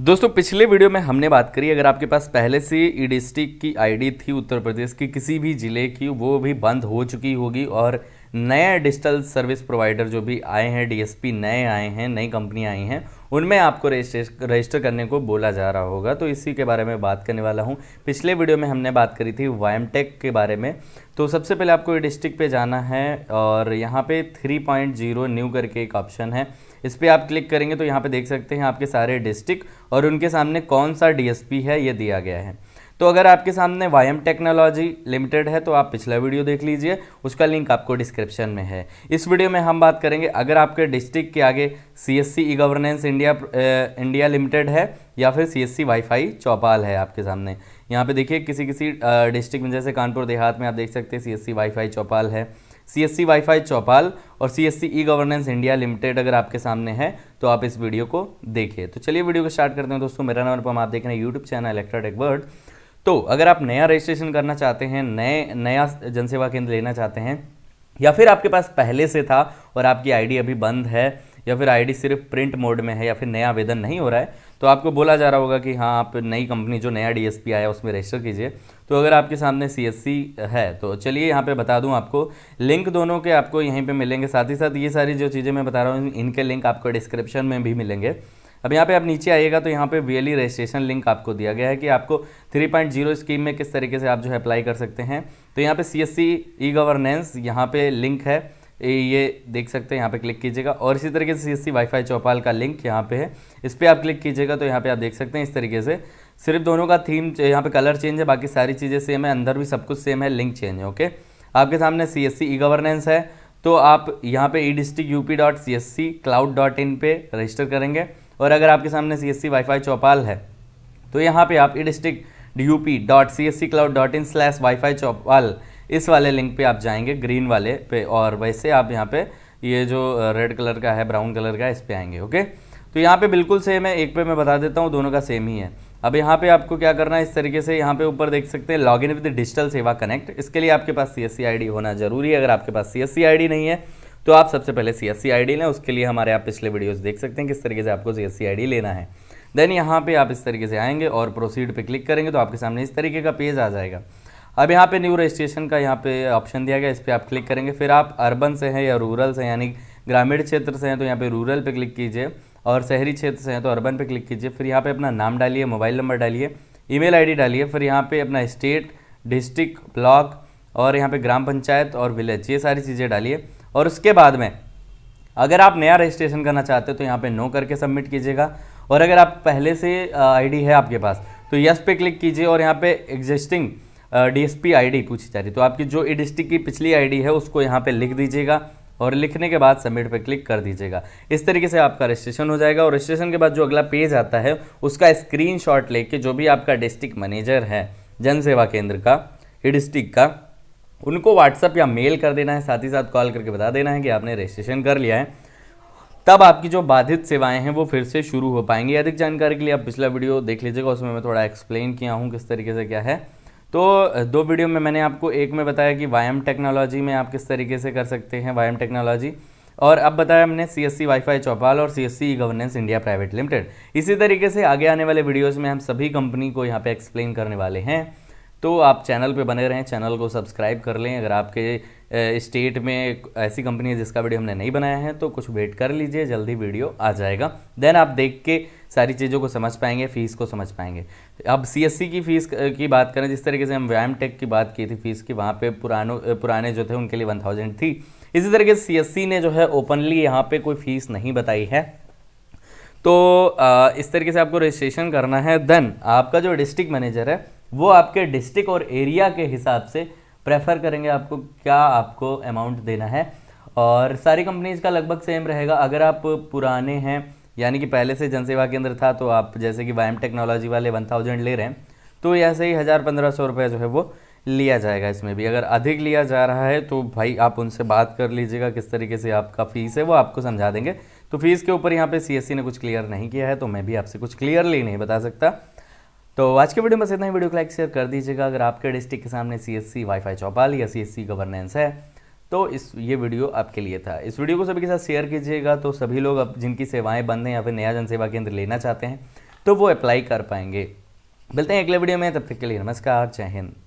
दोस्तों पिछले वीडियो में हमने बात करी अगर आपके पास पहले से ई डिस्ट्रिक्ट e की आईडी थी उत्तर प्रदेश की किसी भी ज़िले की वो भी बंद हो चुकी होगी और नए डिजिटल सर्विस प्रोवाइडर जो भी आए हैं डीएसपी नए आए हैं नई कंपनी आई हैं उनमें आपको रजिस्ट्रेशन रजिस्टर करने को बोला जा रहा होगा तो इसी के बारे में बात करने वाला हूँ पिछले वीडियो में हमने बात करी थी वाइमटेक के बारे में तो सबसे पहले आपको ई e डिस्ट्रिक्ट पे जाना है और यहाँ पर थ्री न्यू करके एक ऑप्शन है इस पर आप क्लिक करेंगे तो यहाँ पे देख सकते हैं आपके सारे डिस्ट्रिक्ट और उनके सामने कौन सा डीएसपी है ये दिया गया है तो अगर आपके सामने एम टेक्नोलॉजी लिमिटेड है तो आप पिछला वीडियो देख लीजिए उसका लिंक आपको डिस्क्रिप्शन में है इस वीडियो में हम बात करेंगे अगर आपके डिस्ट्रिक्ट के आगे C S C e governance India India limited है या फिर सी एस सी वाईफाई चौपाल है आपके सामने यहाँ पे देखिए किसी किसी डिस्ट्रिक्ट में जैसे कानपुर देहात में आप देख सकते हैं सी एस सी वाईफाई चौपाल है सी एस सी वाईफाई चौपाल और C S C e governance India limited अगर आपके सामने है तो आप इस वीडियो को देखिए तो चलिए वीडियो को स्टार्ट करते हैं दोस्तों मेरा नाम अनुपम आप देख रहे हैं यूट्यूब चैनल इलेक्ट्रॉनिक वर्ड तो अगर आप नया रजिस्ट्रेशन करना चाहते हैं नए नया जनसेवा केंद्र लेना चाहते हैं या फिर आपके पास पहले से था और आपकी आईडी अभी बंद है या फिर आईडी सिर्फ प्रिंट मोड में है या फिर नया आवेदन नहीं हो रहा है तो आपको बोला जा रहा होगा कि हाँ आप नई कंपनी जो नया डीएसपी आया उसमें रजिस्टर कीजिए तो अगर आपके सामने सीएससी है तो चलिए यहाँ पे बता दूँ आपको लिंक दोनों के आपको यहीं पे मिलेंगे साथ ही साथ ये सारी जो चीज़ें मैं बता रहा हूँ इनके लिंक आपको डिस्क्रिप्शन में भी मिलेंगे अब यहाँ पे आप नीचे आइएगा तो यहाँ पे वीएलई रजिस्ट्रेशन लिंक आपको दिया गया है कि आपको 3.0 स्कीम में किस तरीके से आप जो है अप्लाई कर सकते हैं तो यहाँ पे सी एस सी ई गवर्नेंस यहाँ पे लिंक है ये देख सकते हैं यहाँ पे क्लिक कीजिएगा और इसी तरीके से सी एस वाईफाई चौपाल का लिंक यहाँ पे है इस पर आप क्लिक कीजिएगा तो यहाँ पे आप देख सकते हैं इस तरीके से सिर्फ दोनों का थीम यहाँ पे कलर चेंज है बाकी सारी चीज़ें सेम है अंदर भी सब कुछ सेम है लिंक चेंज है ओके आपके सामने सी एस ई गवर्नेंस है तो आप यहाँ पर e district U P dot C S C cloud dot in पर रजिस्टर करेंगे और अगर आपके सामने सी एस सी फाई चौपाल है तो यहाँ पर आप e district U P dot C S C cloud dot in slash WiFi Chaupal इस वाले लिंक पे आप जाएंगे ग्रीन वाले पे और वैसे आप यहाँ पे ये जो रेड कलर का है ब्राउन कलर का है इस पर आएंगे ओके तो यहाँ पे बिल्कुल सेम है एक पे मैं बता देता हूँ दोनों का सेम ही है अब यहाँ पे आपको क्या करना है इस तरीके से यहाँ पे ऊपर देख सकते हैं log in with digital Seva connect इसके लिए आपके पास सी एस होना जरूरी है अगर आपके पास सी एस नहीं है तो आप सबसे पहले सी एस लें उसके लिए हमारे आप पिछले वीडियोज़ देख सकते हैं किस तरीके से आपको सी एस लेना है देन यहाँ पे आप इस तरीके से आएंगे और प्रोसीड पे क्लिक करेंगे तो आपके सामने इस तरीके का पेज आ जाएगा अब यहाँ पे न्यू रजिस्ट्रेशन का यहाँ पे ऑप्शन दिया गया इस पर आप क्लिक करेंगे फिर आप अर्बन से हैं या रूरल से यानी ग्रामीण क्षेत्र से हैं तो यहाँ पे रूरल पे क्लिक कीजिए और शहरी क्षेत्र से हैं तो अर्बन पे क्लिक कीजिए फिर यहाँ पे अपना नाम डालिए मोबाइल नंबर डालिए ईमेल आईडी डालिए फिर यहाँ पे अपना स्टेट डिस्ट्रिक्ट ब्लॉक और यहाँ पे ग्राम पंचायत और विलेज ये सारी चीज़ें डालिए और उसके बाद में अगर आप नया रजिस्ट्रेशन करना चाहते हो तो यहाँ पर नो करके सबमिट कीजिएगा और अगर आप पहले से आई है आपके पास तो यस पे क्लिक कीजिए और यहाँ पर एग्जिस्टिंग डीएसपी आईडी पूछी जा रही तो आपकी जो ई e की पिछली आईडी है उसको यहाँ पे लिख दीजिएगा और लिखने के बाद सबमिट पर क्लिक कर दीजिएगा इस तरीके से आपका रजिस्ट्रेशन हो जाएगा और रजिस्ट्रेशन के बाद जो अगला पेज आता है उसका शॉट लेके जो भी आपका डिस्ट्रिक्ट मैनेजर है जन सेवा केंद्र का ई e डिस्ट्रिक्ट का उनको व्हाट्सअप या मेल कर देना है साथ ही साथ कॉल करके बता देना है कि आपने रजिस्ट्रेशन कर लिया है तब आपकी जो बाधित सेवाएं हैं वो फिर से शुरू हो पाएंगी अधिक जानकारी के लिए आप पिछला वीडियो देख लीजिएगा उसमें मैं थोड़ा एक्सप्लेन किया हूँ किस तरीके से क्या है तो दो वीडियो में मैंने आपको एक में बताया कि वायम टेक्नोलॉजी में आप किस तरीके से कर सकते हैं वायम टेक्नोलॉजी और अब बताया हमने सी एस सी वाईफाई चौपाल और C S C governance India private limited इसी तरीके से आगे आने वाले वीडियोज़ में हम सभी कंपनी को यहाँ पे एक्सप्लेन करने वाले हैं तो आप चैनल पे बने रहें चैनल को सब्सक्राइब कर लें अगर आपके स्टेट में ऐसी कंपनी है जिसका वीडियो हमने नहीं बनाया है तो कुछ वेट कर लीजिए जल्दी वीडियो आ जाएगा देन आप देख के सारी चीज़ों को समझ पाएंगे फ़ीस को समझ पाएंगे अब सीएससी की फ़ीस की बात करें जिस तरीके से हम व्यायाम टेक की बात की थी फ़ीस की वहाँ पे पुरानों पुराने जो थे उनके लिए वन थाउजेंड थी इसी तरीके से सीएससी ने जो है ओपनली यहाँ पे कोई फ़ीस नहीं बताई है तो आ, इस तरीके से आपको रजिस्ट्रेशन करना है देन आपका जो डिस्ट्रिक्ट मैनेजर है वो आपके डिस्ट्रिक्ट और एरिया के हिसाब से प्रेफर करेंगे आपको क्या आपको अमाउंट देना है और सारी कंपनीज़ का लगभग सेम रहेगा अगर आप पुराने हैं यानी कि पहले से जनसेवा केंद्र था तो आप जैसे कि वाई टेक्नोलॉजी वाले वन थाउजेंड ले रहे हैं तो ऐसे ही हज़ार पंद्रह सौ रुपये जो है वो लिया जाएगा इसमें भी अगर अधिक लिया जा रहा है तो भाई आप उनसे बात कर लीजिएगा किस तरीके से आपका फ़ीस है वो आपको समझा देंगे तो फ़ीस के ऊपर यहाँ पे सी ने कुछ क्लियर नहीं किया है तो मैं भी आपसे कुछ क्लियरली नहीं बता सकता तो आज के वीडियो में बस इतना ही वीडियो को लाइक शेयर कर दीजिएगा अगर आपके डिस्ट्रिक्ट के सामने सी एस सी चौपाल या सी एस सी गवर्नेंस है तो इस ये वीडियो आपके लिए था इस वीडियो को सभी के साथ शेयर कीजिएगा तो सभी लोग अब जिनकी सेवाएं बंद हैं या फिर नया जनसेवा केंद्र लेना चाहते हैं तो वो अप्लाई कर पाएंगे मिलते हैं अगले वीडियो में तब तक के लिए नमस्कार जय हिंद